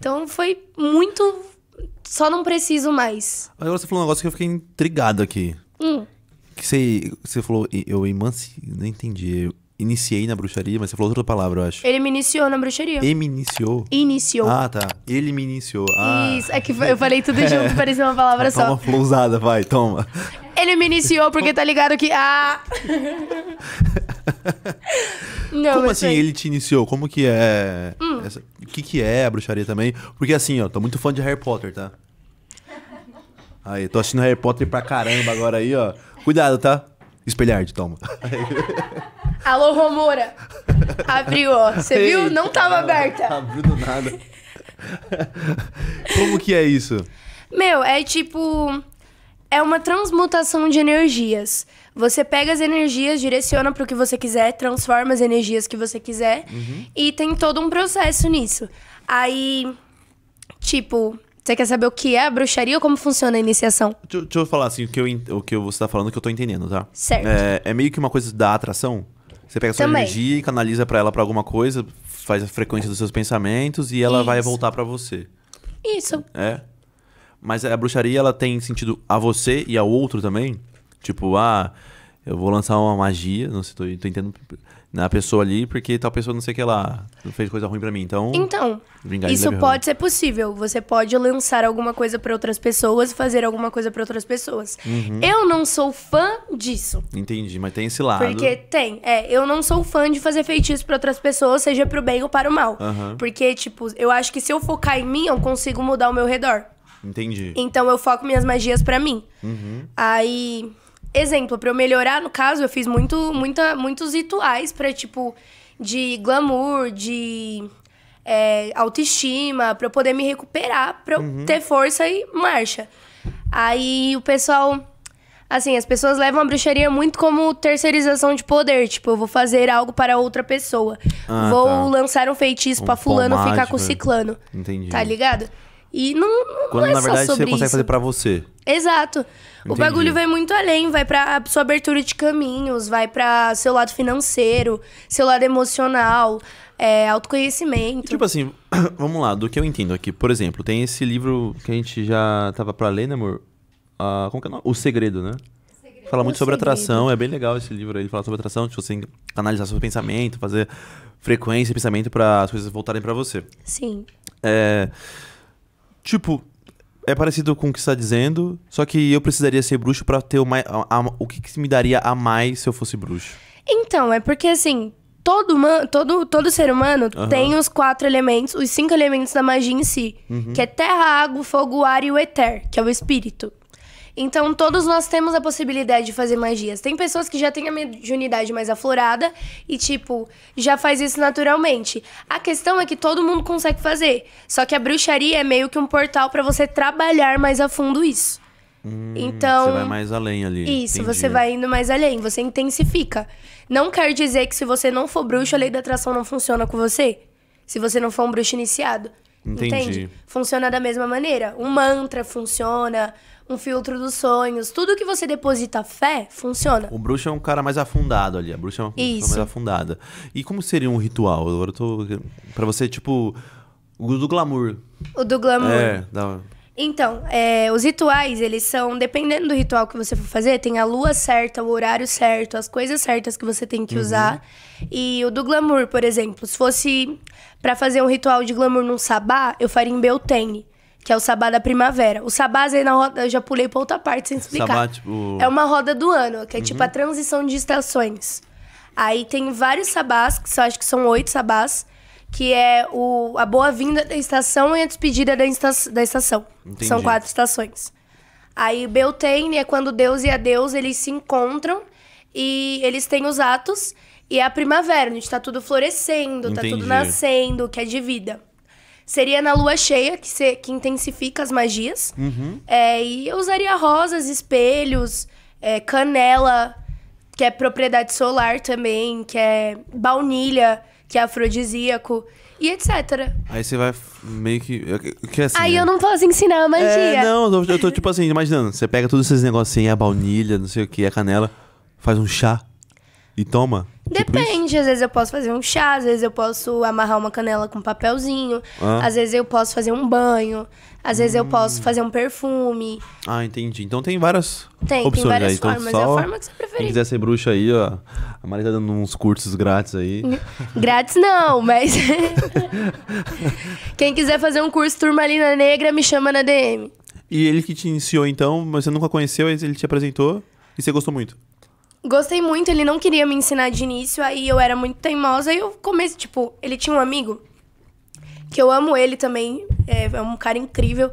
Então foi muito. Só não preciso mais. Agora você falou um negócio que eu fiquei intrigado aqui. Hum. Que você, você falou, eu emanci... Não entendi. Eu iniciei na bruxaria, mas você falou outra palavra, eu acho. Ele me iniciou na bruxaria. Ele me iniciou? Iniciou. Ah, tá. Ele me iniciou. Ah. Isso, é que eu falei tudo junto, parecia uma palavra tá, tá só. Toma flusada vai, toma. Ele me iniciou porque tá ligado que... Ah! Não, Como assim ele te iniciou? Como que é... Hum. Essa que, que é a bruxaria também. Porque assim, ó, tô muito fã de Harry Potter, tá? Aí, tô assistindo Harry Potter pra caramba agora aí, ó. Cuidado, tá? Espelharde, toma. Alô, Romora. Abriu, ó. Você viu? Não tava cara, aberta. Abriu do nada. Como que é isso? Meu, é tipo é uma transmutação de energias. Você pega as energias, direciona para o que você quiser, transforma as energias que você quiser uhum. e tem todo um processo nisso. Aí, tipo, você quer saber o que é a bruxaria ou como funciona a iniciação? Deixa, deixa eu falar assim, o que, eu, o que você está falando que eu estou entendendo, tá? Certo. É, é, meio que uma coisa da atração? Você pega a sua Também. energia e canaliza para ela para alguma coisa, faz a frequência dos seus pensamentos e ela Isso. vai voltar para você. Isso. É? Mas a bruxaria, ela tem sentido a você e a outro também? Tipo, ah, eu vou lançar uma magia, não sei, tô, tô entendendo na pessoa ali, porque tal pessoa não sei o que lá fez coisa ruim para mim. Então. Então. isso pode ser possível. Você pode lançar alguma coisa para outras pessoas, fazer alguma coisa para outras pessoas. Uhum. Eu não sou fã disso. Entendi, mas tem esse lado. Porque tem. É, eu não sou fã de fazer feitiço para outras pessoas, seja pro bem ou para o mal. Uhum. Porque, tipo, eu acho que se eu focar em mim, eu consigo mudar o meu redor. Entendi. Então eu foco minhas magias para mim. Uhum. Aí, exemplo, para eu melhorar, no caso, eu fiz muito, muita, muitos rituais para tipo de glamour, de é, autoestima, para eu poder me recuperar, para eu uhum. ter força e marcha. Aí o pessoal assim, as pessoas levam a bruxaria muito como terceirização de poder. Tipo, eu vou fazer algo para outra pessoa. Ah, vou tá. lançar um feitiço um para fulano ficar com é. ciclano. Entendi. Tá ligado? E não, não Quando não é na verdade você consegue fazer para você. Exato. Entendi. O bagulho vai muito além, vai pra sua abertura de caminhos, vai pra seu lado financeiro, seu lado emocional, é, autoconhecimento. Tipo assim, vamos lá, do que eu entendo aqui. Por exemplo, tem esse livro que a gente já tava pra ler, né, amor? Ah, como que é o nome? O Segredo, né? Fala muito sobre atração, é bem legal esse livro aí. Ele fala sobre atração, tipo, você analisar seu pensamento, fazer frequência e pensamento para as coisas voltarem para você. Sim. É. Tipo, é parecido com o que você tá dizendo, só que eu precisaria ser bruxo para ter o, mais, a, a, o que, que me daria a mais se eu fosse bruxo. Então, é porque assim, todo, todo, todo ser humano uhum. tem os quatro elementos, os cinco elementos da magia em si. Uhum. Que é terra, água, fogo, ar e o éter, que é o espírito. Então, todos nós temos a possibilidade de fazer magias. Tem pessoas que já têm a mediunidade mais aflorada e, tipo, já faz isso naturalmente. A questão é que todo mundo consegue fazer. Só que a bruxaria é meio que um portal para você trabalhar mais a fundo isso. Hum, então. Você vai mais além ali. Isso, entendi. você vai indo mais além, você intensifica. Não quer dizer que se você não for bruxo, a lei da atração não funciona com você. Se você não for um bruxo iniciado. Entendi. Entende? Funciona da mesma maneira. Um mantra funciona um filtro dos sonhos. Tudo que você deposita fé funciona. O bruxo é um cara mais afundado ali. A bruxa é uma Isso. mais afundada. E como seria um ritual? Agora eu tô. Pra você, tipo. O do glamour. O do glamour. É, dá. Então, é, os rituais, eles são, dependendo do ritual que você for fazer, tem a lua certa, o horário certo, as coisas certas que você tem que uhum. usar. E o do glamour, por exemplo, se fosse para fazer um ritual de glamour num sabá, eu faria em Beltane que é o Sabá da Primavera. O Sabá, aí na roda, eu já pulei pra outra parte sem explicar. Sabá, tipo... É uma roda do ano, que é uhum. tipo a uhum. transição de estações. Aí tem vários sabás, que eu acho que são oito sabás, que é o, a boa-vinda da estação e a despedida da, da estação. Entendi. São quatro estações. Aí Beltane é quando Deus e a Deus eles se encontram e eles têm os atos. E é a primavera, onde tá tudo florescendo, Entendi. tá tudo nascendo, que é de vida. Seria na lua cheia, que, se, que intensifica as magias. Uhum. É, e eu usaria rosas, espelhos, é, canela, que é propriedade solar também, que é baunilha, que é afrodisíaco e etc. Aí você vai meio que. É, que assim, Aí né? eu não posso ensinar a é, magia. É, não, eu tô, eu tô, tipo assim, imaginando. Você pega todos esses negócios a é baunilha, não sei o que, a canela, faz um chá e toma. Tipo Depende, tipo às vezes eu posso fazer um chá, às vezes eu posso amarrar uma canela com papelzinho, ah. às vezes eu posso fazer um banho, às vezes hum. eu posso hum. fazer um perfume. Ah, entendi. Então tem várias tem, opções tem né? várias aí. Então formas, então, só é a forma que você preferir. Quem quiser ser bruxa aí, ó, a Maria tá dando uns cursos grátis aí. grátis não, mas Quem quiser fazer um curso Turmalina Negra, me chama na DM. E ele que te iniciou então, mas você nunca conheceu, ele te apresentou e você gostou muito? gostei muito, ele não queria me ensinar de início, aí eu era muito teimosa e eu comecei, tipo, ele tinha um amigo que eu amo ele também, é, é um cara incrível,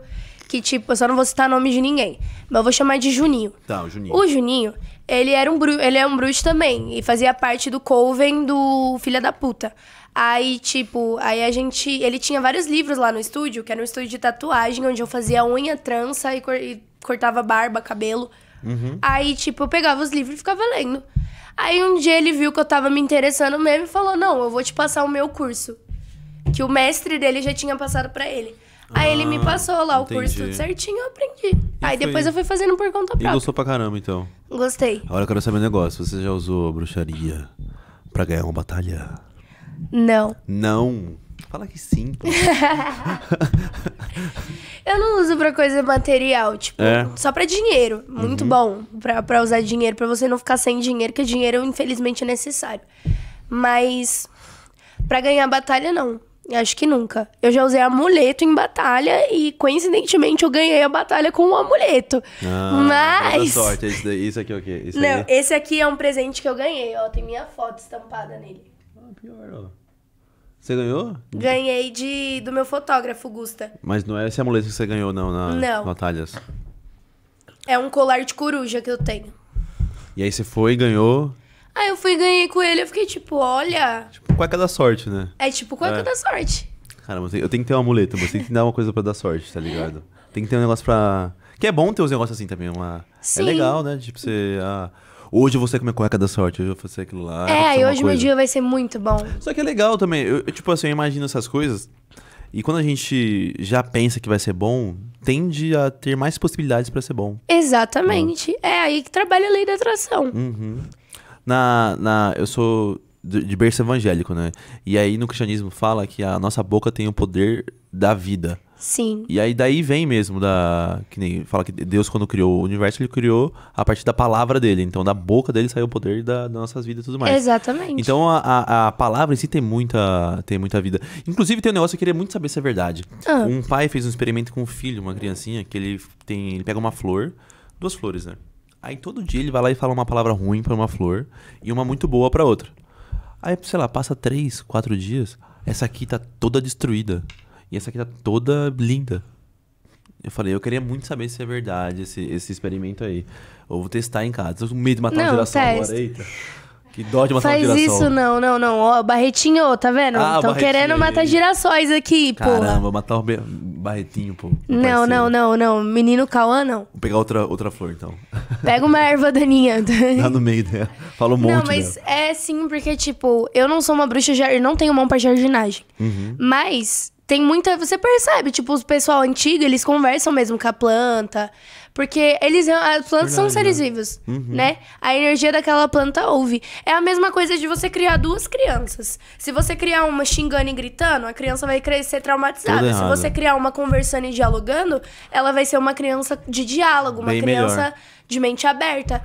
que tipo, eu só não vou citar nome de ninguém, mas eu vou chamar de Juninho. Tá, o Juninho. O Juninho, ele era um bruxo, ele é um bruxo também e fazia parte do coven do Filha da Puta. Aí, tipo, aí a gente, ele tinha vários livros lá no estúdio, que era um estúdio de tatuagem onde eu fazia unha, trança e, cor... e cortava barba, cabelo. Uhum. Aí, tipo, eu pegava os livros e ficava lendo. Aí um dia ele viu que eu tava me interessando mesmo e falou: Não, eu vou te passar o meu curso. Que o mestre dele já tinha passado para ele. Aí ah, ele me ah, passou lá o entendi. curso tudo certinho, eu aprendi. E aí foi... depois eu fui fazendo por conta própria. E gostou pra caramba, então? Gostei. Agora eu quero saber um negócio. Você já usou bruxaria para ganhar uma batalha? Não. Não? Fala que sim. eu não uso pra coisa material, tipo, é. só pra dinheiro. Muito uhum. bom pra, pra usar dinheiro, pra você não ficar sem dinheiro, que dinheiro, infelizmente, é necessário. Mas pra ganhar batalha, não. Acho que nunca. Eu já usei amuleto em batalha e, coincidentemente, eu ganhei a batalha com um amuleto. Ah, Mas. sorte, esse, isso aqui é o quê? Esse não, aí? É- esse aqui é um presente que eu ganhei, ó. Tem minha foto estampada nele. Ah, pior, ó. Você ganhou? Ganhei de, do meu fotógrafo, Gusta. Mas não é esse amuleto que você ganhou, não, na, não. É um colar de coruja que eu tenho. E aí você foi e ganhou. Aí eu fui e ganhei com ele, eu fiquei tipo, olha. Tipo, cueca é é da sorte, né? É tipo cueca é, é. da sorte. Cara, eu tenho que ter um amuleto, você tem que dar uma coisa pra dar sorte, tá ligado? Tem que ter um negócio pra. Que é bom ter uns negócios assim também. Uma... Sim. É legal, né? Tipo, você. Ah hoje você comer cueca da sorte, hoje eu vou fazer aquilo lá. É, e hoje meu dia vai ser muito bom. Só que é legal também. Eu, eu, tipo assim, eu imagino essas coisas. E quando a gente já pensa que vai ser bom, tende a ter mais possibilidades para ser bom. Exatamente. Uhum. É aí que trabalha a lei da atração. Uhum. Na, na, eu sou de, de berço evangélico, né? E aí no cristianismo fala que a nossa boca tem o poder da vida. Sim. E aí daí vem mesmo da. Que nem fala que Deus, quando criou o universo, ele criou a partir da palavra dele. Então, da boca dele saiu o poder da, das nossas vidas e tudo mais. Exatamente. Então a, a, a, palavra em si tem muita, tem muita vida. Inclusive, tem um negócio que eu queria muito saber se é verdade. Ah. Um pai fez um experimento com um filho, uma criancinha, que ele tem. Ele pega uma flor, duas flores, né? Aí todo dia ele vai lá e fala uma palavra ruim para uma flor e uma muito boa para outra. Aí, sei lá, passa três, quatro dias, essa aqui tá toda destruída. E essa aqui tá toda linda. Eu falei, eu queria muito saber se é verdade esse, esse experimento aí. Eu vou testar em casa. Eu tô com medo de matar não, uma geração teste. agora, eita. Que dó de matar Faz uma girassol. Faz isso não, não, não. Ó, Barretinho, tá vendo? Estão ah, querendo matar gerações aqui, pô. Caramba, matar o Barretinho, pô. Não, não, não, não. Menino Cauã, não. Vou pegar outra, outra flor, então. Pega uma erva daninha. Lá no meio dela. Né? Fala um monte Não, mas dela. Né? é sim, porque, tipo, eu não sou uma bruxa, eu não tenho mão pra jardinagem. Uhum. Mas tem muita. Você percebe, tipo, o pessoal antigo, eles conversam mesmo com a planta. Porque eles, ah, as plantas Verdade, são seres né? vivos, uhum. né? A energia daquela planta ouve. É a mesma coisa de você criar duas crianças. Se você criar uma xingando e gritando, a criança vai crescer traumatizada. Se você criar uma conversando e dialogando, ela vai ser uma criança de diálogo, uma Bem criança melhor. de mente aberta.